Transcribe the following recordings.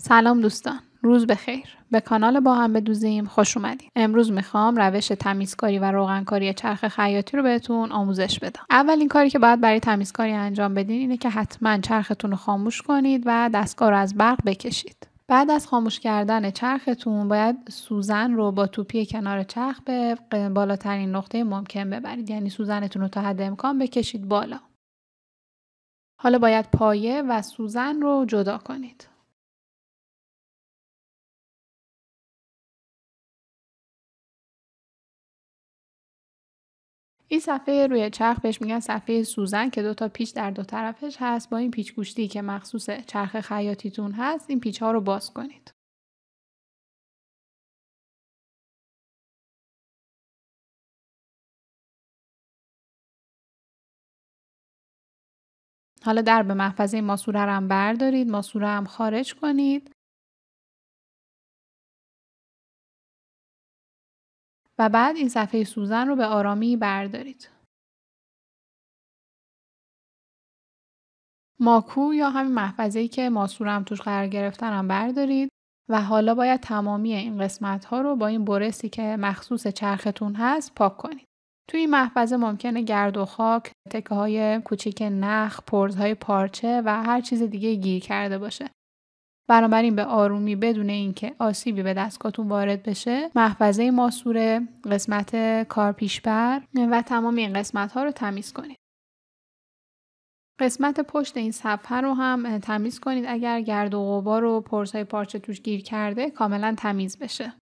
سلام دوستان روز بخیر به کانال با هم بدوزیم خوش اومدید امروز میخوام روش تمیزکاری و روغنکاری چرخ خیاطی رو بهتون آموزش بدم اولین کاری که باید برای تمیزکاری انجام بدین اینه که حتما چرختون رو خاموش کنید و دستگاه رو از برق بکشید بعد از خاموش کردن چرختون باید سوزن رو با توپی کنار چرخ به بالاترین نقطه ممکن ببرید یعنی سوزنتون رو تا حد امکان بکشید بالا حالا باید پایه و سوزن رو جدا کنید این صفحه روی چرخ بهش میگن صفحه سوزن که دو تا پیچ در دو طرفش هست با این پیچ گوشتی که مخصوص چرخ خیاطیتون هست این پیچ ها رو باز کنید حالا در به محفظه ماسوره رو هم بردارید ماسوره هم خارج کنید و بعد این صفحه سوزن رو به آرامی بردارید. ماکو یا همین محفظه‌ای که ماسورم توش قرار هم بردارید و حالا باید تمامی این قسمت ها رو با این برسی که مخصوص چرختون هست پاک کنید. توی این محفظه ممکنه گرد و خاک، تکه های کوچیک نخ، پرزهای پارچه و هر چیز دیگه گیر کرده باشه. بنابراین به آرومی بدون اینکه آسیبی به دستگاهتون وارد بشه محفظه ماسوره قسمت کار پیشبر و تمام این قسمت ها رو تمیز کنید قسمت پشت این صفحه رو هم تمیز کنید اگر گرد و غبار و های پارچه توش گیر کرده کاملا تمیز بشه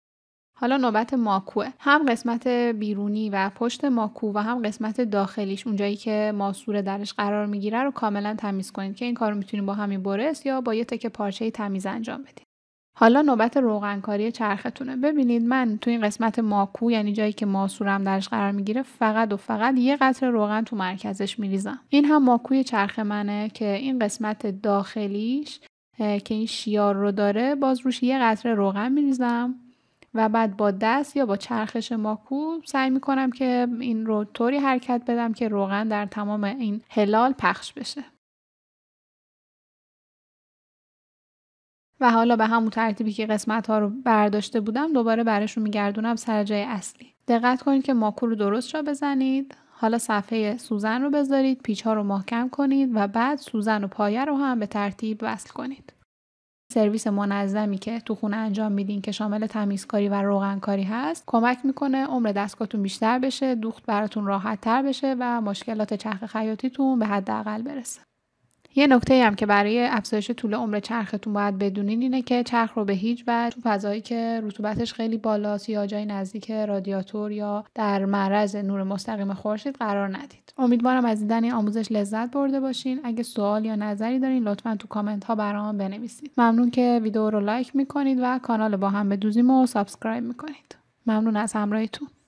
حالا نوبت ماکوه هم قسمت بیرونی و پشت ماکو و هم قسمت داخلیش اونجایی که ماسوره درش قرار میگیره رو کاملا تمیز کنید که این کار رو میتونید با همین برس یا با یه تک پارچه تمیز انجام بدید حالا نوبت روغنکاری چرختونه ببینید من تو این قسمت ماکو یعنی جایی که ماسورم درش قرار میگیره فقط و فقط یه قطر روغن تو مرکزش میریزم این هم ماکوی چرخ منه که این قسمت داخلیش که این شیار رو داره باز روش یه قطره روغن میریزم و بعد با دست یا با چرخش ماکو سعی میکنم که این رو طوری حرکت بدم که روغن در تمام این هلال پخش بشه. و حالا به همون ترتیبی که قسمت ها رو برداشته بودم دوباره برشون میگردونم سر جای اصلی. دقت کنید که ماکو رو درست را بزنید. حالا صفحه سوزن رو بذارید، پیچ ها رو محکم کنید و بعد سوزن و پایه رو هم به ترتیب وصل کنید. سرویس منظمی که تو خونه انجام میدین که شامل تمیزکاری و روغنکاری هست کمک میکنه عمر دستگاهتون بیشتر بشه دوخت براتون راحت تر بشه و مشکلات چرخ خیاطیتون به حداقل برسه یه نکته هم که برای افزایش طول عمر چرختون باید بدونین اینه که چرخ رو به هیچ وجه تو فضایی که رطوبتش خیلی بالاست یا جای نزدیک رادیاتور یا در معرض نور مستقیم خورشید قرار ندید امیدوارم از دیدن این آموزش لذت برده باشین اگه سوال یا نظری دارین لطفا تو کامنت ها برام بنویسید ممنون که ویدیو رو لایک میکنید و کانال با هم بدوزیم و سابسکرایب میکنید ممنون از همراهیتون